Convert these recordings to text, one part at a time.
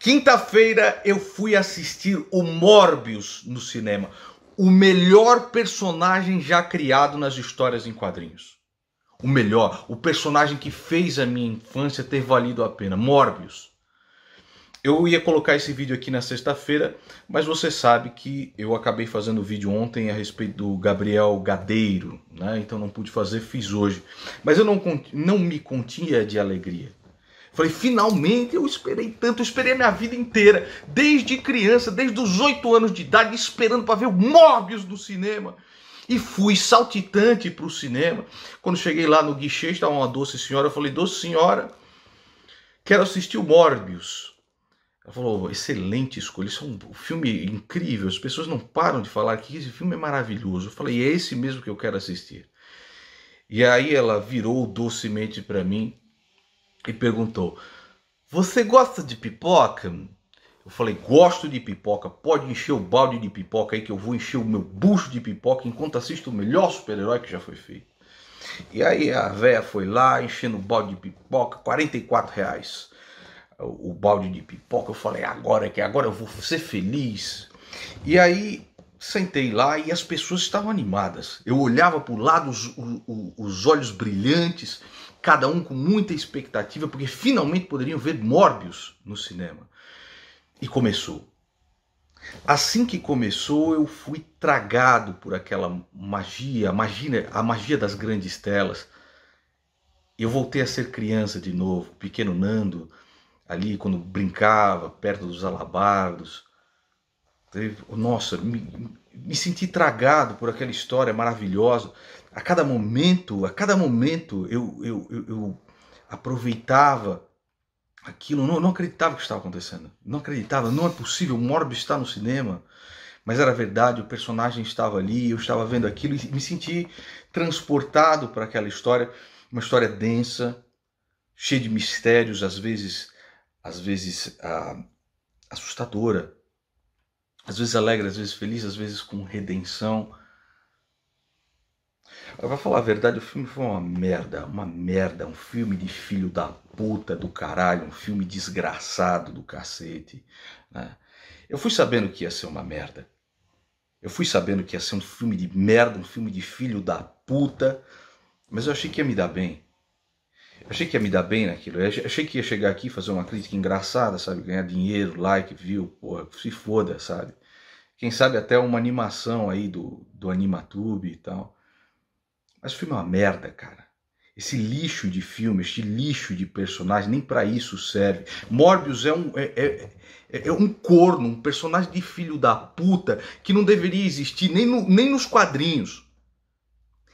Quinta-feira eu fui assistir o Morbius no cinema, o melhor personagem já criado nas histórias em quadrinhos. O melhor, o personagem que fez a minha infância ter valido a pena, Morbius. Eu ia colocar esse vídeo aqui na sexta-feira, mas você sabe que eu acabei fazendo vídeo ontem a respeito do Gabriel Gadeiro, né? Então não pude fazer, fiz hoje. Mas eu não, não me continha de alegria. Falei, finalmente eu esperei tanto, eu esperei a minha vida inteira, desde criança, desde os oito anos de idade, esperando para ver o Morbius do cinema. E fui saltitante para o cinema. Quando cheguei lá no guichê, estava uma doce senhora. Eu falei, doce senhora, quero assistir o Morbius. Ela falou, oh, excelente escolha, isso é um filme incrível, as pessoas não param de falar que esse filme é maravilhoso. Eu falei, é esse mesmo que eu quero assistir. E aí ela virou docemente para mim e perguntou: Você gosta de pipoca? Eu falei: Gosto de pipoca. Pode encher o balde de pipoca aí que eu vou encher o meu bucho de pipoca enquanto assisto o melhor super-herói que já foi feito. E aí a véia foi lá enchendo o balde de pipoca, 44 reais o balde de pipoca. Eu falei: Agora é que agora eu vou ser feliz. E aí sentei lá e as pessoas estavam animadas. Eu olhava para o lado, os, os, os olhos brilhantes, cada um com muita expectativa, porque finalmente poderiam ver Morbius no cinema. E começou. Assim que começou, eu fui tragado por aquela magia, a magia, a magia das grandes telas. Eu voltei a ser criança de novo, pequeno Nando, ali quando brincava perto dos alabardos. Nossa, me, me senti tragado por aquela história maravilhosa a cada momento, a cada momento eu, eu, eu, eu aproveitava aquilo, não, não acreditava que estava acontecendo. Não acreditava, não é possível, o Morbius está no cinema. Mas era verdade, o personagem estava ali, eu estava vendo aquilo e me senti transportado para aquela história, uma história densa, cheia de mistérios, às vezes, às vezes ah, assustadora, às vezes alegre, às vezes feliz, às vezes com redenção, Pra falar a verdade, o filme foi uma merda, uma merda, um filme de filho da puta do caralho, um filme desgraçado do cacete. Né? Eu fui sabendo que ia ser uma merda. Eu fui sabendo que ia ser um filme de merda, um filme de filho da puta, mas eu achei que ia me dar bem. Eu achei que ia me dar bem naquilo. Eu achei que ia chegar aqui fazer uma crítica engraçada, sabe? Ganhar dinheiro, like, view, porra, se foda, sabe? Quem sabe até uma animação aí do, do Animatube e tal. Mas o filme é uma merda, cara. Esse lixo de filme, este lixo de personagem, nem para isso serve. Morbius é um, é, é, é, é, um corno, um personagem de filho da puta que não deveria existir nem, no, nem nos quadrinhos.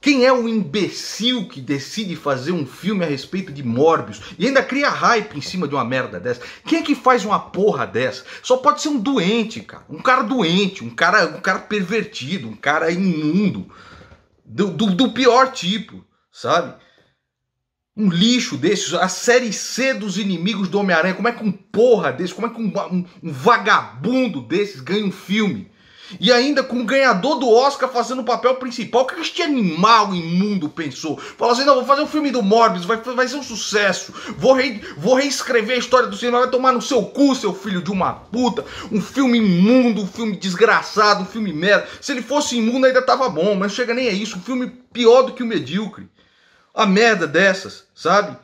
Quem é o imbecil que decide fazer um filme a respeito de Morbius e ainda cria hype em cima de uma merda dessa? Quem é que faz uma porra dessa? Só pode ser um doente, cara. Um cara doente, um cara, um cara pervertido, um cara imundo do, do, do pior tipo, sabe? um lixo desses, a série C dos inimigos do Homem-Aranha. Como é que um porra desse, como é que um, um, um, vagabundo desses ganha um filme? E ainda com o ganhador do Oscar fazendo o papel principal. O que este animal imundo pensou? Falou assim: não, vou fazer um filme do Morbius, vai, vai ser um sucesso. Vou, vou reescrever a história do cinema, vai tomar no seu cu, seu filho de uma puta. Um filme imundo, um filme desgraçado, um filme merda. Se ele fosse imundo ainda tava bom, mas não chega nem a isso. Um filme pior do que o medíocre. A merda dessas, sabe?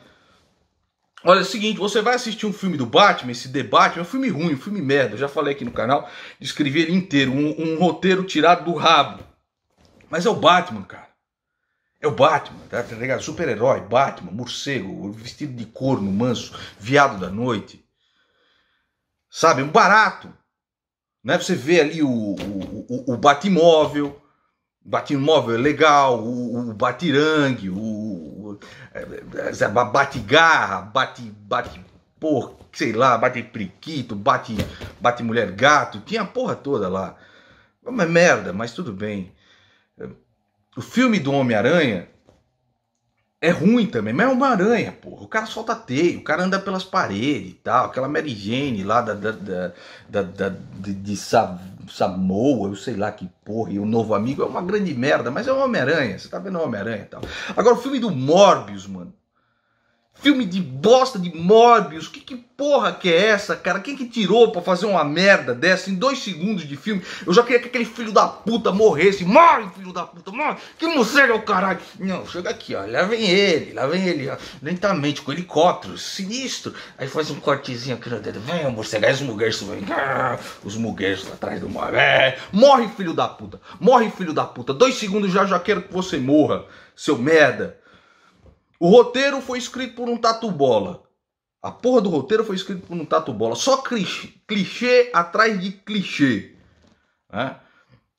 Olha, é o seguinte, você vai assistir um filme do Batman, esse The Batman, é um filme ruim, um filme merda, eu já falei aqui no canal, descrevi ele inteiro, um, um roteiro tirado do rabo. Mas é o Batman, cara. É o Batman, tá, tá ligado? Super-herói, Batman, morcego, vestido de corno, manso, viado da noite. Sabe, um barato. Né? Você vê ali o, o, o, o é legal, o, o Batirangue, o é, é, é, bate garra, bate, bate porco, sei lá, bate priquito, bate, bate mulher gato, tinha a porra toda lá. Uma merda, mas tudo bem. O filme do Homem-Aranha é ruim também, mas é uma aranha, porra. O cara solta teio, o cara anda pelas paredes e tal. Aquela Mary Jane lá da, da, da, da, da de, de, de Samoa, eu sei lá que porra, e o Novo Amigo é uma grande merda, mas é o Homem-Aranha, você tá vendo o Homem-Aranha e tal. Agora, o filme do Morbius, mano, Filme de bosta de Morbius, que, que porra que é essa, cara? Quem que tirou pra fazer uma merda dessa em dois segundos de filme? Eu já queria que aquele filho da puta morresse. Morre, filho da puta, morre! Que morcego é o caralho! Não, chega aqui, ó, lá vem ele, lá vem ele, ó, lentamente, com helicóptero, sinistro. Aí faz um cortezinho aqui no dedo, vem, morcego, aí os mugueiros vêm, ah, os mugueiros atrás do morre. É. Morre, filho da puta, morre, filho da puta, dois segundos já, já quero que você morra, seu merda. O roteiro foi escrito por um tatu bola. A porra do roteiro foi escrito por um tatu bola. Só clichê, clichê atrás de clichê. Né?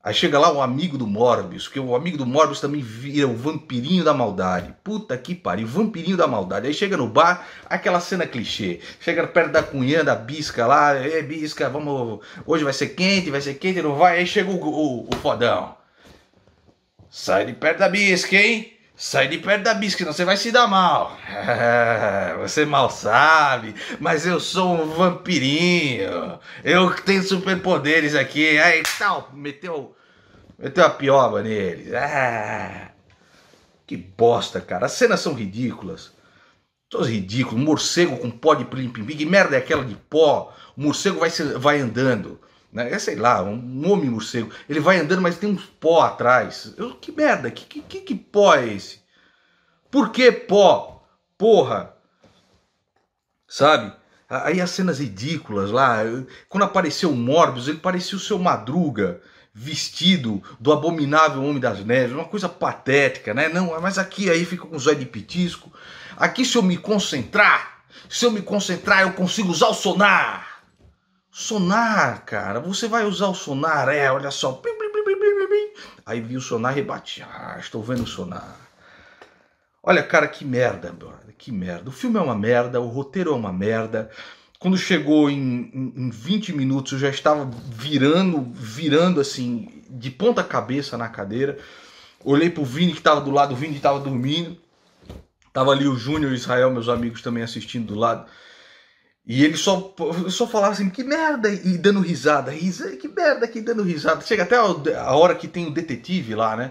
Aí chega lá o amigo do Morbius, que o amigo do Morbius também vira o vampirinho da maldade. Puta que pariu, vampirinho da maldade. Aí chega no bar, aquela cena clichê. Chega perto da cunhã da bisca lá, é bisca, vamos. Hoje vai ser quente, vai ser quente, não vai. Aí chega o, o, o fodão. Sai de perto da bisca, hein? Sai de perto da bisca, senão você vai se dar mal. você mal sabe, mas eu sou um vampirinho. Eu tenho superpoderes aqui. Aí é, tal, meteu, meteu a pioba neles. É. que bosta, cara. As cenas são ridículas. Todas ridículas. Morcego com pó de plim pim Que merda é aquela de pó? O morcego vai, vai andando né? É, sei lá, um homem morcego. Ele vai andando, mas tem uns pó atrás. Eu, que merda, que, que, que pó é esse? Por que pó? Porra! Sabe? Aí as cenas ridículas lá. Quando apareceu o Morbius, ele parecia o seu Madruga, vestido do abominável Homem das Neves. Uma coisa patética, né? Não, mas aqui aí fica com o Zé de pitisco. Aqui se eu me concentrar, se eu me concentrar, eu consigo usar o sonar. Sonar, cara, você vai usar o sonar, é, olha só. Aí vi o sonar e Ah, estou vendo o sonar. Olha, cara, que merda, que merda. O filme é uma merda, o roteiro é uma merda. Quando chegou em, em, em 20 minutos, eu já estava virando, virando assim, de ponta cabeça na cadeira. Olhei pro Vini que estava do lado, o Vini estava dormindo. Tava ali o Júnior e Israel, meus amigos também assistindo do lado. E ele só, só falava assim, que merda, e dando risada, risada, que merda, que dando risada. Chega até a hora que tem o detetive lá, né?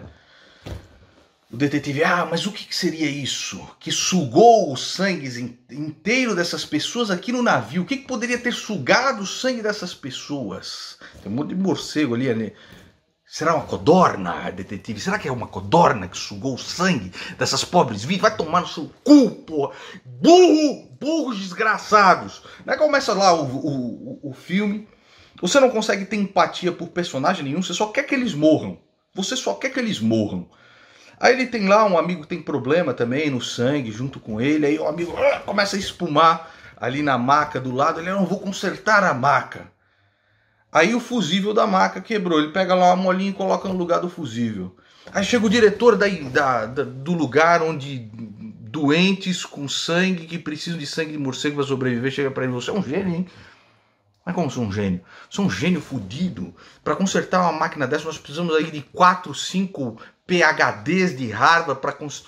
O detetive, ah, mas o que seria isso? Que sugou o sangue inteiro dessas pessoas aqui no navio. O que, que poderia ter sugado o sangue dessas pessoas? Tem um monte de morcego ali, ali né? Será uma codorna, detetive? Será que é uma codorna que sugou o sangue dessas pobres vítimas? Vai tomar no seu cu, porra! Burro! Burros desgraçados! Aí né, começa lá o, o, o filme. Você não consegue ter empatia por personagem nenhum, você só quer que eles morram. Você só quer que eles morram. Aí ele tem lá um amigo que tem problema também no sangue junto com ele. Aí o amigo ah, começa a espumar ali na maca do lado. Ele, não, vou consertar a maca. Aí o fusível da maca quebrou. Ele pega lá uma molinha e coloca no lugar do fusível. Aí chega o diretor da, da, da, do lugar onde doentes com sangue que precisam de sangue de morcego para sobreviver chega para ele: Você assim, é um gênio, hein? Mas como sou um gênio? Sou um gênio fudido. Para consertar uma máquina dessa, nós precisamos aí de 4, 5 PHDs de Harvard para cons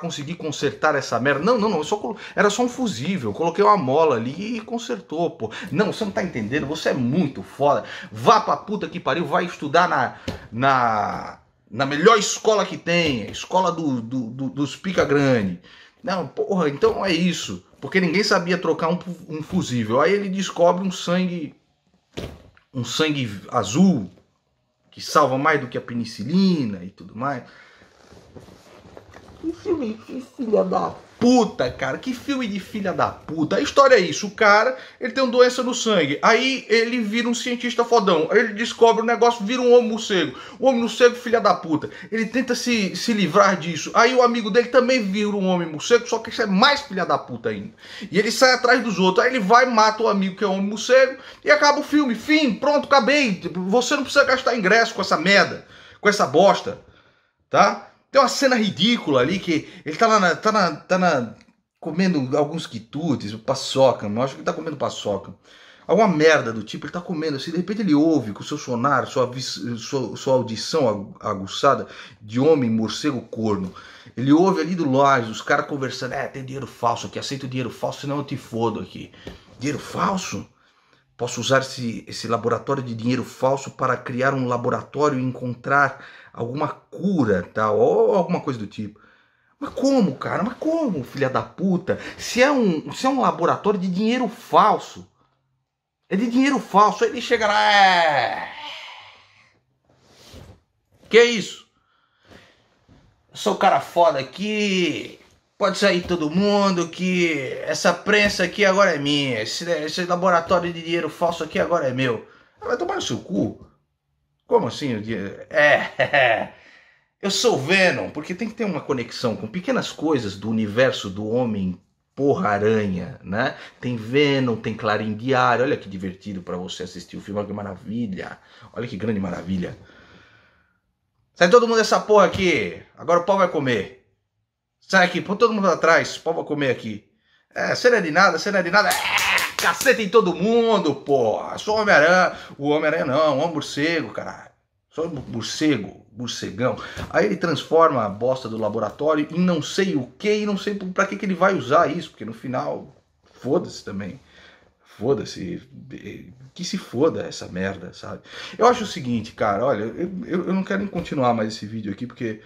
conseguir consertar essa merda. Não, não, não. Só era só um fusível. coloquei uma mola ali e consertou, pô. Não, você não tá entendendo. Você é muito foda. Vá pra puta que pariu. Vai estudar na. na na melhor escola que tem, a escola do, do, do dos pica grande. Não, porra, então é isso. Porque ninguém sabia trocar um, um fusível. Aí ele descobre um sangue. Um sangue azul que salva mais do que a penicilina e tudo mais. Que filme, de filha da puta, cara. Que filme de filha da puta. A história é isso. O cara, ele tem uma doença no sangue. Aí ele vira um cientista fodão. Aí ele descobre o um negócio, vira um homem morcego. O homem morcego, filha da puta. Ele tenta se, se livrar disso. Aí o amigo dele também vira um homem morcego, só que isso é mais filha da puta ainda. E ele sai atrás dos outros. Aí ele vai, mata o amigo que é homem morcego e acaba o filme. Fim, pronto, acabei. Você não precisa gastar ingresso com essa merda, com essa bosta, tá? Tem uma cena ridícula ali que ele tá lá na, tá na, tá na, comendo alguns quitutes, paçoca, eu acho que ele tá comendo paçoca. Alguma merda do tipo, ele tá comendo assim, de repente ele ouve com o seu sonar, sua, sua, sua audição aguçada de homem, morcego, corno. Ele ouve ali do loja os caras conversando, é, tem dinheiro falso aqui, aceito dinheiro falso, senão eu te fodo aqui. Dinheiro falso? Posso usar esse, esse laboratório de dinheiro falso para criar um laboratório e encontrar alguma cura, tal, ou alguma coisa do tipo. Mas como, cara? Mas como, filha da puta? Se é um, se é um laboratório de dinheiro falso. É de dinheiro falso. Ele chega lá. É... Que é isso? Eu sou o cara foda aqui. Pode sair todo mundo, que essa prensa aqui agora é minha, esse, esse laboratório de dinheiro falso aqui agora é meu. Ah, vai tomar no seu cu. Como assim? É, eu sou Venom, porque tem que ter uma conexão com pequenas coisas do universo do homem porra aranha, né? Tem Venom, tem Clarim Diário, olha que divertido para você assistir o filme, olha que maravilha, olha que grande maravilha. Sai todo mundo dessa porra aqui, agora o pau vai comer. Sai aqui, põe todo mundo atrás, povo comer aqui. É, cena de nada, cena de nada. É, caceta em todo mundo, porra. Sou Homem-Aranha. O Homem-Aranha não, o Homem-Morcego, caralho. Sou morcego, morcegão. Aí ele transforma a bosta do laboratório em não sei o que e não sei para que, que ele vai usar isso, porque no final, foda-se também. Foda-se. Eh, que se foda essa merda, sabe? Eu acho o seguinte, cara, olha, eu, eu não quero nem continuar mais esse vídeo aqui, porque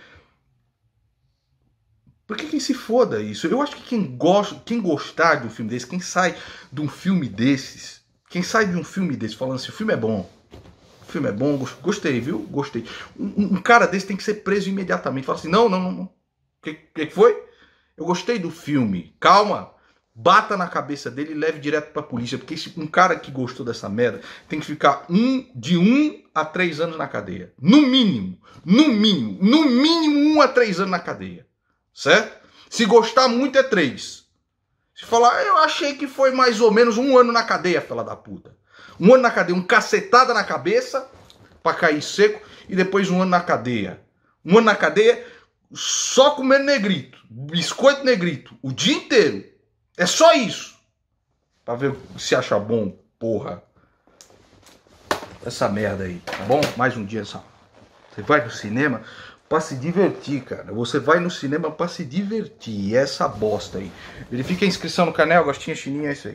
que quem se foda isso? Eu acho que quem, gosta, quem gostar de um filme desse, quem sai de um filme desses, quem sai de um filme desse falando assim, o filme é bom, o filme é bom, gostei, viu? Gostei. Um, um cara desse tem que ser preso imediatamente. Fala assim, não, não, não, não. O que, que foi? Eu gostei do filme. Calma, bata na cabeça dele e leve direto pra polícia. Porque esse, um cara que gostou dessa merda tem que ficar um, de um a três anos na cadeia. No mínimo. No mínimo. No mínimo um a três anos na cadeia certo? Se gostar muito é três. Se falar, eu achei que foi mais ou menos um ano na cadeia, fela da puta. Um ano na cadeia, um cacetada na cabeça pra cair seco e depois um ano na cadeia. Um ano na cadeia só comendo negrito, biscoito negrito, o dia inteiro. É só isso. Pra ver se acha bom, porra. Essa merda aí, tá bom? Mais um dia só. Você vai pro cinema, para se divertir, cara. Você vai no cinema para se divertir. E é essa bosta aí. Verifique a inscrição no canal, Gostinha Chininha, é isso aí.